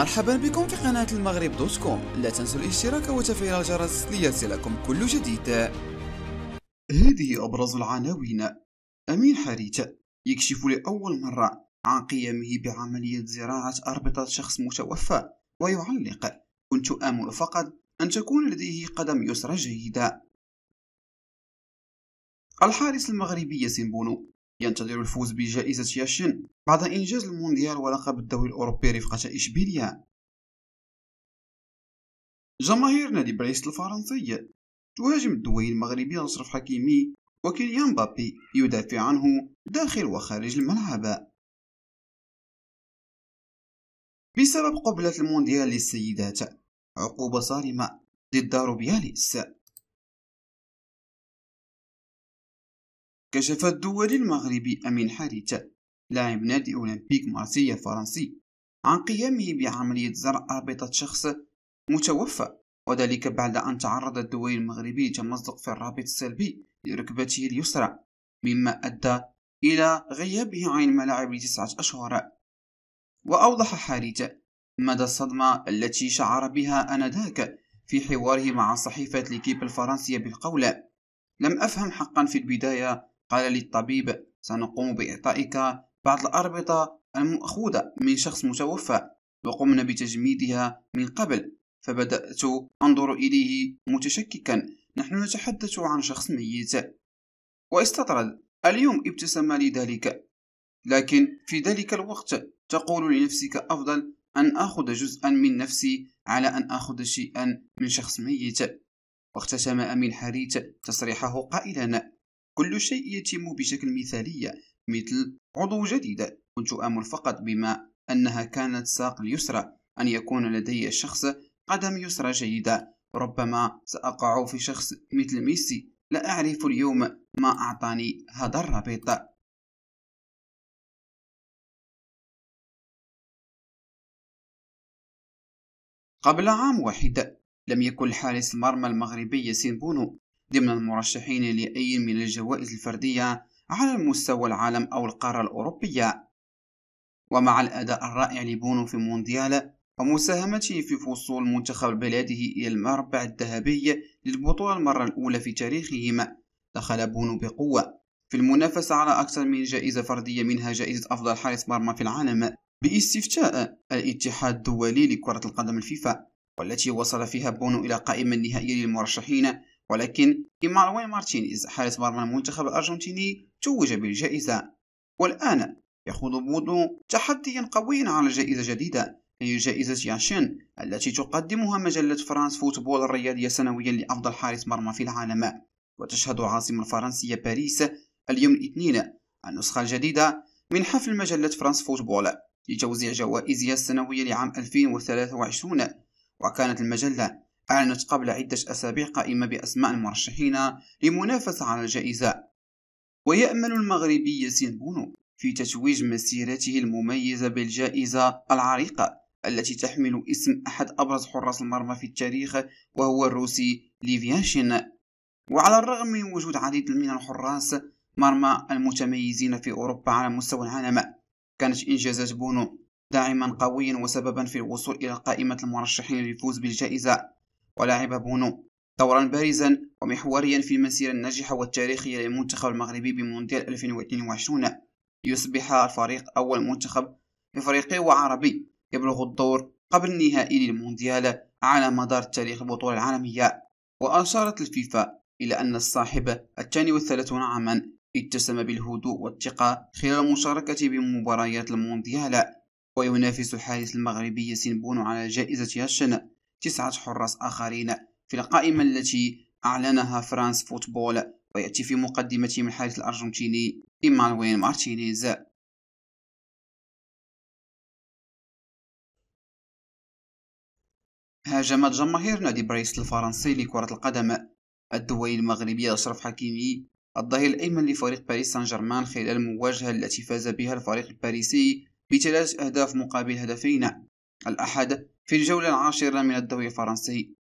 مرحبا بكم في قناة المغرب دوت كوم لا تنسوا الاشتراك وتفعيل الجرس ليصلكم كل جديد هذه أبرز العناوين أمين حريت يكشف لأول مرة عن قيامه بعملية زراعة أربطة شخص متوفى ويعلق كنت آمل فقط أن تكون لديه قدم يسرى جيدة الحارس المغربي ياسين بونو ينتظر الفوز بجائزة ياشين بعد إنجاز المونديال ولقب الدوري الأوروبي رفقة إشبيلية جماهير نادي بريست الفرنسي تهاجم الدولي المغربي أشرف حكيمي وكيليان بابي يدافع عنه داخل وخارج الملعب بسبب قبلة المونديال للسيدات عقوبة صارمة ضد روبياليس كشف الدولي المغربي أمين حارثة لاعب نادي أولمبيك مارسيليا الفرنسي عن قيامه بعملية زرع أربطة شخص متوفى وذلك بعد أن تعرض الدولي المغربي لتمزق في الرابط السلبي لركبته اليسرى مما أدى إلى غيابه عن الملاعب لتسعة أشهر وأوضح حارثة مدى الصدمة التي شعر بها آنذاك في حواره مع صحيفة ليكيب الفرنسية بالقول لم أفهم حقا في البداية قال لي الطبيب سنقوم بإعطائك بعض الأربطة المأخوذة من شخص متوفى وقمنا بتجميدها من قبل فبدأت أنظر إليه متشككا نحن نتحدث عن شخص ميت واستطرد اليوم ابتسم لذلك لكن في ذلك الوقت تقول لنفسك أفضل أن آخذ جزءا من نفسي على أن آخذ شيئا من شخص ميت واختتم أمين حريت تصريحه قائلا كل شيء يتم بشكل مثالي مثل عضو جديد كنت آمل فقط بما أنها كانت ساق اليسرى أن يكون لدي شخص قدم يسرى جيدة ربما سأقع في شخص مثل ميسي لا أعرف اليوم ما أعطاني هذا الرابط قبل عام واحد لم يكن حارس المرمى المغربي ياسين بونو ضمن المرشحين لأي من الجوائز الفردية على المستوى العالم أو القارة الأوروبية ومع الأداء الرائع لبونو في مونديال ومساهمته في وصول منتخب بلاده إلى المربع الذهبي للبطولة المرة الأولى في تاريخهما دخل بونو بقوة في المنافسة على أكثر من جائزة فردية منها جائزة أفضل حارس مرمى في العالم باستفتاء الاتحاد الدولي لكرة القدم الفيفا والتي وصل فيها بونو إلى قائمة النهائية للمرشحين ولكن إماروين مارتينيز حارس مرمى المنتخب الأرجنتيني توج بالجائزة والآن يخوض بودو تحديا قويا على جائزة جديدة هي جائزة ياشين التي تقدمها مجلة فرانس فوتبول الرياضية سنويا لأفضل حارس مرمى في العالم وتشهد العاصمة الفرنسية باريس اليوم الاثنين النسخة الجديدة من حفل مجلة فرانس فوتبول لتوزيع جوائزها السنوية لعام 2023 وكانت المجلة أعلنت قبل عدة أسابيع قائمة بأسماء المرشحين لمنافسة على الجائزة ويأمل المغربي ياسين بونو في تتويج مسيرته المميزة بالجائزة العريقة التي تحمل اسم أحد أبرز حراس المرمى في التاريخ وهو الروسي ليفياشين وعلى الرغم من وجود عديد من الحراس مرمى المتميزين في أوروبا على مستوى العالم كانت إنجازات بونو داعما قويا وسببا في الوصول إلى قائمة المرشحين للفوز بالجائزة ولعب بونو دورا بارزا ومحوريا في المسيرة الناجحة والتاريخية للمنتخب المغربي بمونديال 2022 ليصبح الفريق أول منتخب إفريقي وعربي يبلغ الدور قبل النهائي للمونديال على مدار تاريخ البطولة العالمية وأشارت الفيفا إلى أن الصاحب الثاني والثلاثون عاما اتسم بالهدوء والثقة خلال المشاركة بمباريات المونديال وينافس حارس المغربي ياسين بونو على جائزة السنة تسعة حراس آخرين في القائمة التي أعلنها فرانس فوتبول ويأتي في مقدمتهم الحارس الأرجنتيني إيمانويل مارتينيز هاجمت جماهير نادي باريس الفرنسي لكرة القدم الدولي المغربي أشرف حكيمي الظهير الأيمن لفريق باريس سان جيرمان خلال المواجهة التي فاز بها الفريق الباريسي بثلاث أهداف مقابل هدفين الأحد في الجولة العاشرة من الدوري الفرنسي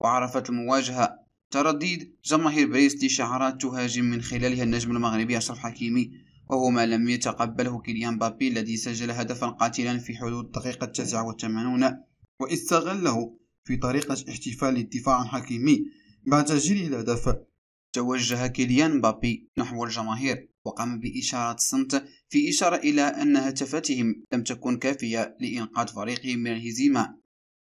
وعرفت المواجهة ترديد جماهير باريس لشعارات تهاجم من خلالها النجم المغربي أشرف حكيمي وهو ما لم يتقبله كيليان بابي الذي سجل هدفا قاتلا في حدود الدقيقة 89 واستغله في طريقة احتفال الدفاع عن حكيمي بعد تسجيل الهدف توجه كيليان بابي نحو الجماهير وقام بإشارة الصمت في إشارة إلى أن هتفاتهم لم تكن كافية لإنقاذ فريقهم من الهزيمة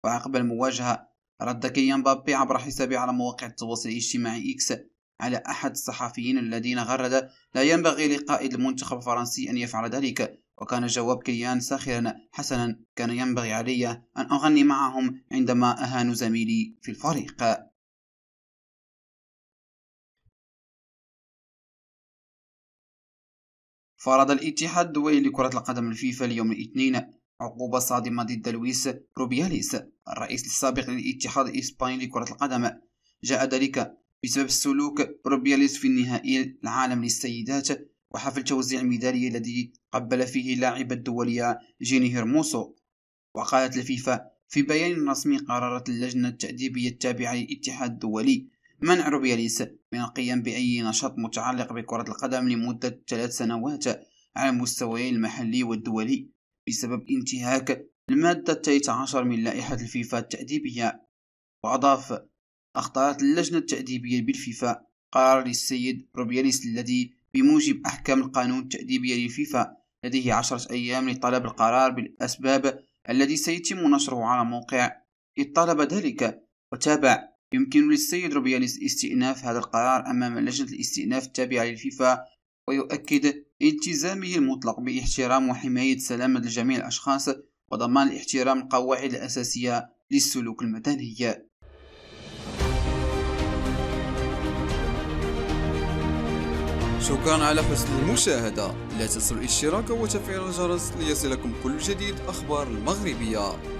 وعقب المواجهة رد كيان بابي عبر حسابه على مواقع التواصل الاجتماعي إكس على أحد الصحفيين الذين غرد لا ينبغي لقائد المنتخب الفرنسي أن يفعل ذلك وكان جواب كيان ساخرا حسنا كان ينبغي علي أن أغني معهم عندما أهانوا زميلي في الفريق فرض الاتحاد الدولي لكرة القدم الفيفا اليوم الاثنين عقوبة صادمة ضد لويس روبياليس الرئيس السابق للاتحاد الإسباني لكرة القدم جاء ذلك بسبب سلوك روبياليس في النهائي العالم للسيدات وحفل توزيع الميدالية الذي قبل فيه لاعبة الدولية جيني هيرموسو وقالت الفيفا في بيان رسمي قررت اللجنة التأديبية التابعة للاتحاد الدولي منع روبياليس من القيام بأي نشاط متعلق بكرة القدم لمدة ثلاث سنوات على المستويين المحلي والدولي بسبب انتهاك المادة 13 من لائحة الفيفا التأديبية وأضاف أخطأت اللجنة التأديبية بالفيفا قرار للسيد روبياليس الذي بموجب أحكام القانون التأديبية للفيفا لديه عشرة أيام لطلب القرار بالأسباب الذي سيتم نشره على موقع إذ ذلك وتابع يمكن للسيد روبيال استئناف هذا القرار أمام لجنة الاستئناف التابعة للفيفا ويؤكد التزامه المطلق باحترام وحماية سلامة جميع الأشخاص وضمان احترام القواعد الأساسية للسلوك المدني شكرا على حسن المشاهدة لا تنسوا الاشتراك وتفعيل الجرس ليصلكم كل جديد أخبار المغربية